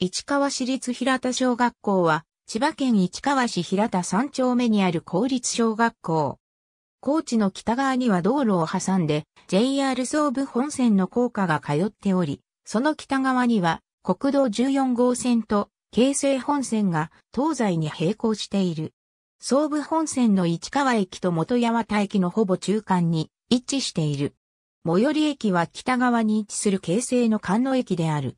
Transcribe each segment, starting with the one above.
市川市立平田小学校は、千葉県市川市平田3丁目にある公立小学校。高知の北側には道路を挟んで、JR 総武本線の高架が通っており、その北側には、国道14号線と、京成本線が東西に並行している。総武本線の市川駅と元山田駅のほぼ中間に位置している。最寄り駅は北側に位置する京成の関野駅である。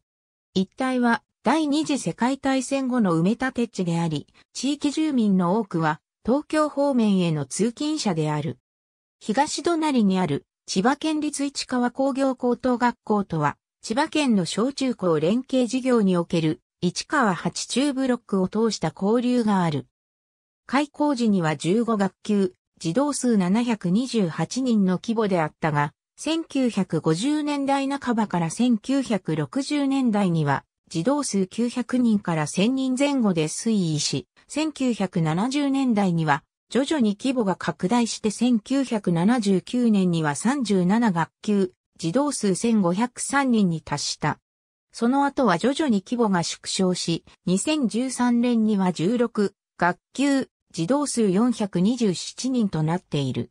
一帯は第二次世界大戦後の埋め立て地であり、地域住民の多くは東京方面への通勤者である。東隣にある千葉県立市川工業高等学校とは、千葉県の小中高連携事業における市川八中ブロックを通した交流がある。開校時には15学級、児童数728人の規模であったが、1950年代半ばから1960年代には児童数900人から1000人前後で推移し、1970年代には徐々に規模が拡大して1979年には37学級、児童数1503人に達した。その後は徐々に規模が縮小し、2013年には16学級、児童数427人となっている。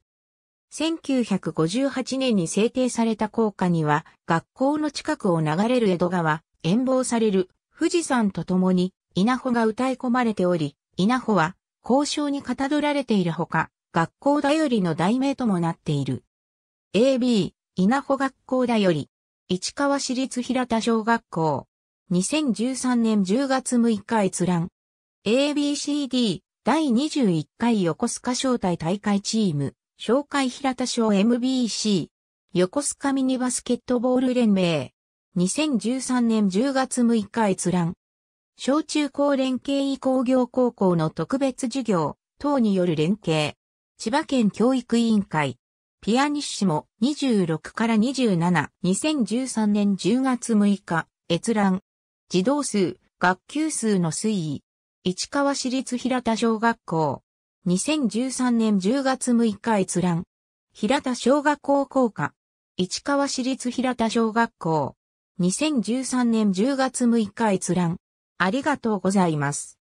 1958年に制定された校歌には、学校の近くを流れる江戸川、演望される富士山と共に稲穂が歌い込まれており、稲穂は交渉にかたどられているほか、学校だよりの題名ともなっている。AB、稲穂学校だより、市川市立平田小学校、2013年10月6日閲覧。ABCD、第21回横須賀招待大会チーム、紹介平田賞 MBC、横須賀ミニバスケットボール連盟。2013年10月6日閲覧。小中高連携医工業高校の特別授業等による連携。千葉県教育委員会。ピアニッシモ26から27。2013年10月6日閲覧。児童数、学級数の推移。市川市立平田小学校。2013年10月6日閲覧。平田小学校校歌。市川市立平田小学校。2013年10月6日閲覧。ありがとうございます。